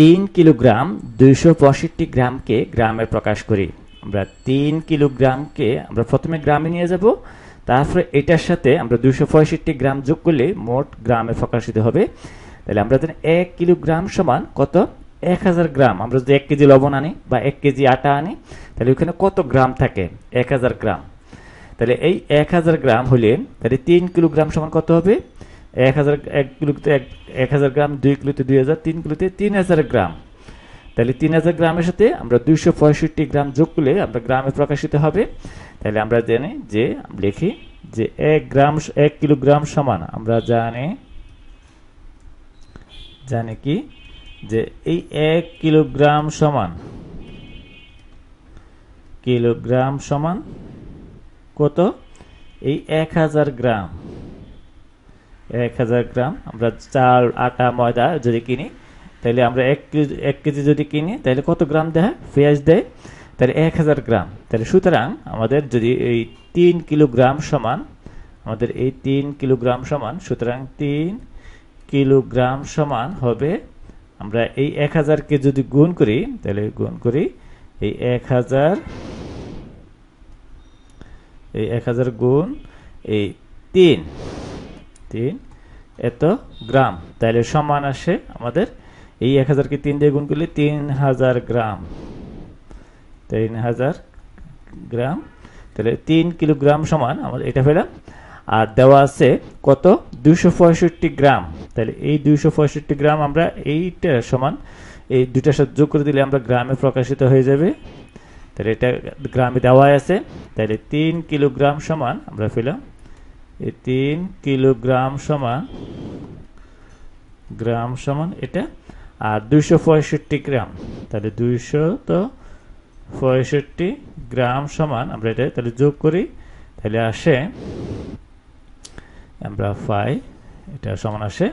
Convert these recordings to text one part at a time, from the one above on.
তিন কিলোগ্রাম দুইশো পঁয়ষট্টি গ্রামকে গ্রামে প্রকাশ করি আমরা তিন কিলোগ্রামকে আমরা প্রথমে গ্রামে নিয়ে যাব তারপরে এটার সাথে আমরা দুইশো পঁয়ষট্টি গ্রাম যোগ করলে মোট গ্রামে প্রকাশিত হবে তাহলে আমরা জানি এক কিলোগ্রাম সমান কত এক হাজার গ্রাম আমরা যদি এক কেজি লবণ আনি বা এক কেজি আটা আনি তাহলে ওইখানে কত গ্রাম থাকে এক হাজার গ্রাম তাহলে এই এক হাজার গ্রাম হলে তাহলে তিন কিলোগ্রাম সমান কত হবে এক হাজার এক কিলোতে এক এক হাজার গ্রাম দুই কিলোতে দুই হাজার তিন কিলোতে তিন হাজার গ্রাম তাহলে তিন হাজার গ্রামের সাথে আমরা দুইশো পঁয়ষট্টি গ্রাম যোগ করলে আমরা গ্রামে প্রকাশিত হবে তাহলে আমরা জানি যে লিখি যে এক গ্রাম এক কিলোগ্রাম সমান আমরা জানি জানি কি যে এই এক কিলোগ্রাম সমান কিলোগ্রাম সমান কত এই এক হাজার গ্রাম এক হাজার গ্রাম আমরা চাল আটা ময়দা যদি কিনি তাহলে আমরা এক কেজি এক কেজি যদি কিনি তাহলে কত গ্রাম দেয় পেঁয়াজ দেয় তাহলে এক হাজার গ্রাম তাহলে সুতরাং আমাদের যদি এই তিন কিলোগ্রাম সমান আমাদের এই তিন কিলোগ্রাম সমান সুতরাং তিন কিলোগ্রাম সমান হবে আমরা এই এক হাজারকে যদি গুণ করি তাহলে গুণ করি এই এক হাজার এই এক হাজার গুণ এই তিন তিন এত গ্রাম তাহলে সমান আসে আমাদের এই এক হাজারকে তিন দিয়ে গুণ করলে তিন হাজার গ্রাম তিন হাজার গ্রাম তাহলে তিন কিলোগ্রাম সমান আমাদের এটা পেলাম আর দেওয়া আছে কত দুইশো পঁয়ষট্টি গ্রাম তাহলে এই দুশো পঁয়ষট্টি গ্রাম আমরা এইটা সমান এই দুইটার সাথে যোগ করে দিলে আমরা গ্রামে প্রকাশিত হয়ে যাবে তাহলে এটা গ্রামে দেওয়া আছে তাহলে তিন কিলোগ্রাম সমান আমরা পেলাম তিন কিলোগ্রাম সমান গ্রাম সমান এটা আর দুইশো পঁয়ষট্টি গ্রাম তাহলে দুইশো তো পঁয়ষট্টি গ্রাম সমান আমরা এটা তাহলে যোগ করি তাহলে আসে আমরা ফাই এটা সমান আসে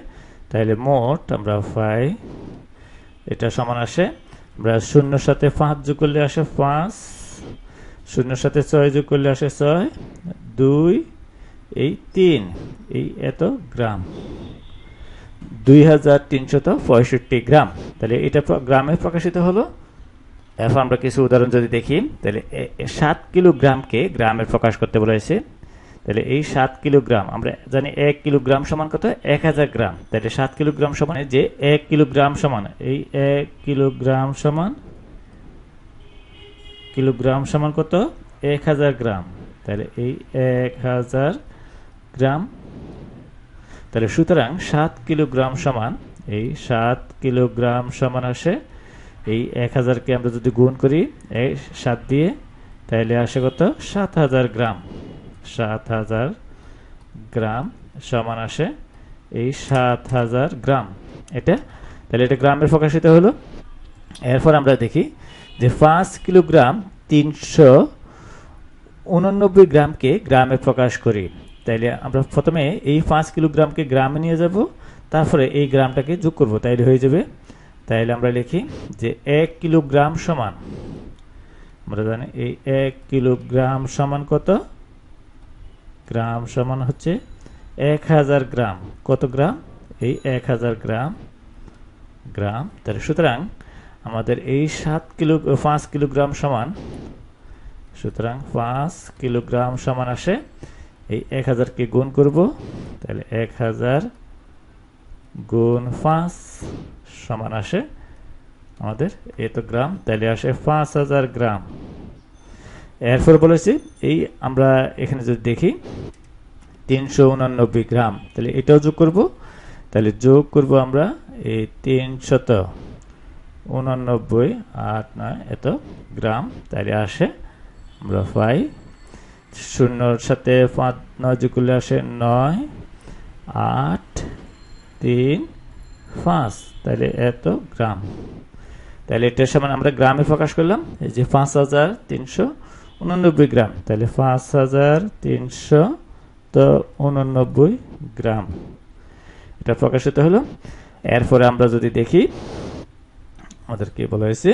তাহলে মোট আমরা ফাই এটা সমান আসে আমরা শূন্যর সাথে পাঁচ যোগ করলে আসে পাঁচ শূন্যর সাথে ছয় যোগ করলে আসে ছয় দুই এই তিন এই এত গ্রাম দুই হাজার পঁয়ষট্টি গ্রাম তাহলে এটা গ্রামে প্রকাশিত হলো এখন আমরা কিছু উদাহরণ যদি দেখি তাহলে সাত কিলোগ্রামকে গ্রামে প্রকাশ করতে বলা তাহলে এই সাত কিলোগ্রাম আমরা জানি এক কিলোগ্রাম সমান কত এক হাজার গ্রাম তাহলে সাত কিলোগ্রাম সমান যে এক কিলোগ্রাম সমান এই এক কিলোগ্রাম সমান কিলোগ্রাম সমান কত এক হাজার গ্রাম তাহলে এই এক হাজার গ্রাম তাহলে সুতরাং সাত কিলোগ্রাম সমান এই সাত কিলোগ্রাম সমান আসে এই এক হাজারকে আমরা যদি গুণ করি এই সাত দিয়ে তাহলে আসে কত সাত হাজার গ্রাম সাত হাজার গ্রাম সমান আসে এই সাত হাজার গ্রাম এটা তাহলে এটা গ্রামের প্রকাশিত হলো এরপর আমরা দেখি যে পাঁচ কিলোগ্রাম তিনশো উননব্বই গ্রামকে গ্রামে প্রকাশ করি তাইলে আমরা প্রথমে এই পাঁচ কিলোগ্রামকে গ্রামে নিয়ে যাব তারপরে এই গ্রামটাকে যোগ করব তাইলে হয়ে যাবে তাইলে আমরা লিখি যে এক কিলোগ্রাম সমান আমরা জানি এই এক কিলোগ্রাম সমান কত গ্রাম সমান হচ্ছে এক হাজার গ্রাম কত গ্রাম এই এক হাজার গ্রাম গ্রাম তাহলে সুতরাং আমাদের এই সাত কিলো পাঁচ কিলোগ্রাম সমান সুতরাং পাঁচ কিলোগ্রাম সমান আসে এই এক হাজারকে গুণ করব তাহলে এক হাজার গুণ পাঁচ সমান আসে আমাদের এ তো গ্রাম তাহলে আসে পাঁচ হাজার গ্রাম এরপর বলেছি এই আমরা এখানে যদি দেখি তিনশো উনানব্বই গ্রাম তাহলে এটাও যোগ করব তাহলে যোগ করব আমরা এই তিনশত উনানব্বই আট নয় এত গ্রাম তাহলে আসে আমরা পাই শূন্যর সাথে পাঁচ নয় যোগ করলে আসে নয় আট তিন পাঁচ তাহলে এত গ্রাম তাহলে এটার সমান আমরা গ্রামে প্রকাশ করলাম এই যে পাঁচ হাজার তিনশো উননব্বই গ্রাম তাহলে পাঁচ হাজার তিনশো তো উননব্বই গ্রাম এটা প্রকাশিত হলো এরপরে আমরা যদি দেখি আমাদেরকে বলা হয়েছে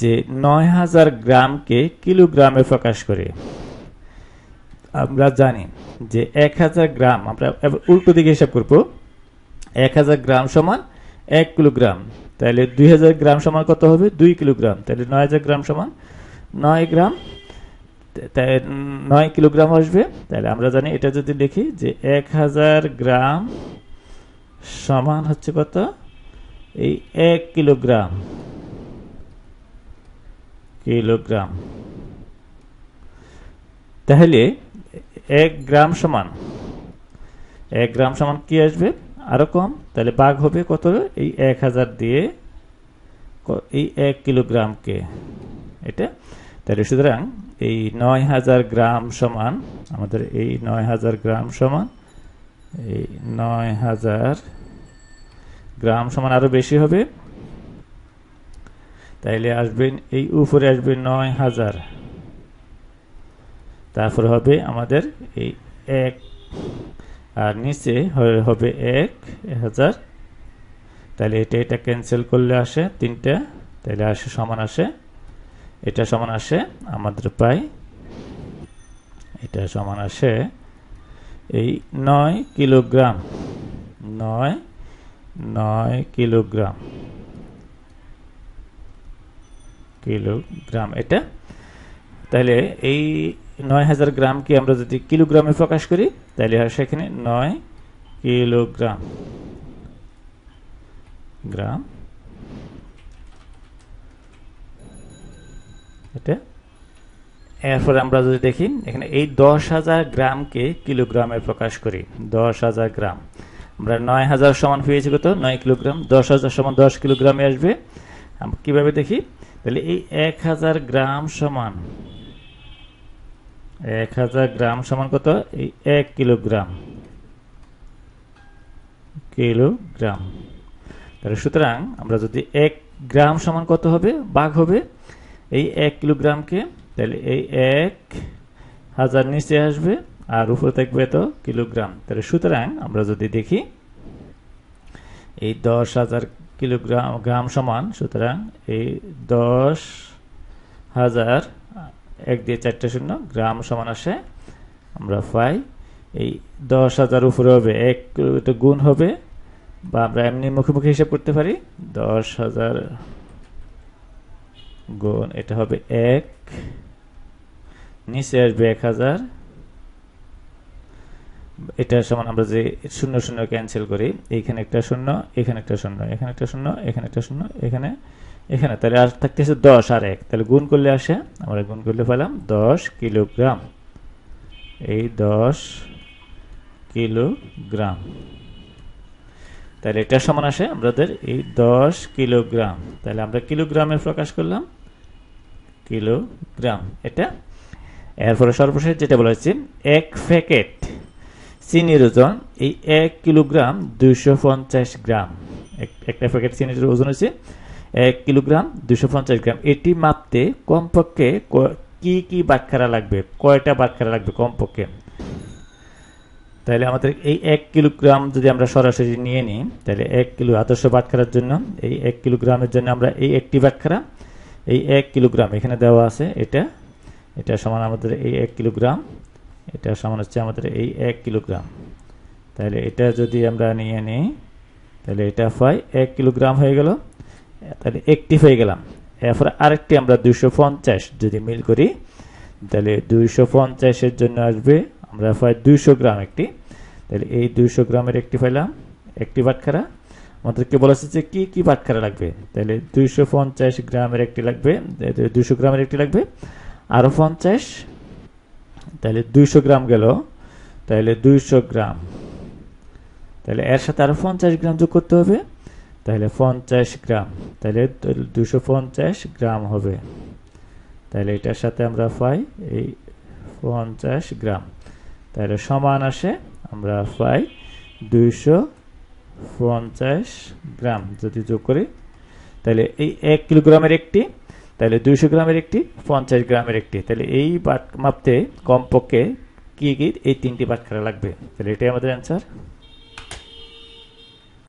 যে নয় হাজার গ্রামকে কিলোগ্রামে প্রকাশ করে আমরা জানি যে এক হাজার গ্রাম আমরা উল্টো দিকে হিসাব করব এক হাজার গ্রাম সমান এক কিলোগ্রাম তাহলে দুই হাজার গ্রাম সমান কত হবে দুই কিলোগ্রাম তাহলে নয় হাজার গ্রাম সমান নয় গ্রাম নয় কিলোগ্রাম আসবে তাহলে আমরা জানি এটা যদি দেখি যে এক হাজার গ্রাম সমান হচ্ছে কত এই এক কিলোগ্রাম কিলোগ্রাম তাহলে এক গ্রাম সমান এক গ্রাম সমান কি আসবে আরো কম তাহলে বাঘ হবে কত এই এক হাজার দিয়ে এই এক কিলোগ্রামকে এটা তাহলে সুতরাং এই নয় হাজার গ্রাম সমান আমাদের এই নয় হাজার গ্রাম সমান এই নয় হাজার গ্রাম সমান আরো বেশি হবে তাইলে আসবেন এই উপরে আসবে নয় হাজার তারপরে হবে আমাদের এই এক আর নিচে হবে এক হাজার তাহলে এটা এটা ক্যান্সেল করলে আসে তিনটা তাহলে আসে সমান আসে এটা সমান আসে আমাদের পাই এটা সমান আসে এই নয় কিলোগ্রাম নয় নয় কিলোগ্রাম কিলোগ্রাম এটা তাহলে এই নয় হাজার গ্রামকে আমরা যদি কিলোগ্রামে প্রকাশ করি তাহলে হয় সেখানে নয় কিলোগ্রাম গ্রাম এটা এরপর আমরা যদি দেখি এখানে এই দশ হাজার গ্রামকে কিলোগ্রামে প্রকাশ করি দশ হাজার গ্রাম আমরা নয় হাজার সমান পেয়েছি কত নয় কিলোগ্রাম দশ হাজার সমান দশ কিলোগ্রামে আসবে কিভাবে দেখি তাহলে এই এক হাজার গ্রাম সমান এক হাজার গ্রাম সমান কত এই এক কিলোগ্রাম কিলোগ্রাম তাহলে সুতরাং আমরা যদি এক গ্রাম সমান কত হবে বাঘ হবে এই এক কিলোগ্রামকে তাহলে এই এক হাজার নিচে আসবে আর উপরে থাকবে এত কিলোগ্রাম তাহলে সুতরাং আমরা যদি দেখি এই দশ হাজার কিলোগ্রাম গ্রাম সমান সুতরাং এই দশ হাজার এক দিয়ে চারটে শূন্য গ্রাম সমান আসে আমরা পাই এই দশ হাজার উপরে হবে এক এটা গুণ হবে বা আমরা এমনি মুখে মুখে হিসাব করতে পারি দশ হাজার গুণ এটা হবে এক নিচে আসবে এক হাজার এটার সমান আমরা যে শূন্য শূন্য ক্যান্সেল করি এখানে একটা শূন্য এখানে একটা শূন্য এখানে একটা শূন্য এখানে একটা শূন্য এখানে এখানে তাহলে আর থাকতে আছে দশ আর এক তাহলে গুণ করলে আসে আমরা গুণ করলে পেলাম দশ কিলোগ্রাম এই দশ কিলোগ্রাম তাহলে এটার সমান আসে আমাদের এই দশ কিলোগ্রাম তাহলে আমরা কিলোগ্রামে প্রকাশ করলাম কিলোগ্রাম এটা এরপরে সর্বশেষ যেটা বলা হচ্ছে এক প্যাকেট চিনির ওজন এই এক কিলোগ্রাম দুইশো গ্রাম একটা প্যাকেট চিনির ওজন হচ্ছে এক কিলোগ্রাম দুশো পঞ্চাশ গ্রাম এটি মাপতে কমপক্ষে কি কি বাটখারা লাগবে কয়টা বাটখারা লাগবে কমপক্ষে তাহলে আমাদের এই এক কিলোগ্রাম যদি আমরা সরাসরি নিয়ে নিই তাহলে এক কিলো আদর্শ বাটখারার জন্য এই এক কিলোগ্রামের জন্য আমরা এই একটি বাটখারা এই এক কিলোগ্রাম এখানে দেওয়া আছে এটা এটা সমান আমাদের এই এক কিলোগ্রাম এটা সমান হচ্ছে আমাদের এই এক কিলোগ্রাম তাহলে এটা যদি আমরা নিয়ে নিই তাহলে এটা হয় এক কিলোগ্রাম হয়ে গেল তাহলে একটি হয়ে গেলাম এরপরে আরেকটি আমরা দুশো পঞ্চাশ যদি মিল করি তাহলে দুইশো পঞ্চাশের জন্য আসবে আমরা পাই দুইশো গ্রাম একটি তাহলে এই দুইশো গ্রামের একটি ফাইলাম একটি বাটখারা আমাদেরকে বলা হচ্ছে যে কী কী বাটখারা লাগবে তাহলে দুইশো পঞ্চাশ গ্রামের একটি লাগবে দুইশো গ্রামের একটি লাগবে আরও পঞ্চাশ তাহলে দুইশো গ্রাম গেল তাহলে দুইশো গ্রাম তাহলে এর সাথে আরও পঞ্চাশ গ্রাম যোগ করতে হবে তাহলে পঞ্চাশ গ্রাম তাহলে দুশো পঞ্চাশ গ্রাম হবে তাহলে এটার সাথে আমরা পাই এই পঞ্চাশ গ্রাম তাহলে সমান আসে আমরা পাই দুইশো পঞ্চাশ গ্রাম যদি যোগ করি তাহলে এই এক কিলোগ্রামের একটি তাহলে দুইশো গ্রামের একটি পঞ্চাশ গ্রামের একটি তাহলে এই বাট মাপতে কমপক্ষে কী কী এই তিনটি পাটখারা লাগবে তাহলে এটাই আমাদের অ্যান্সার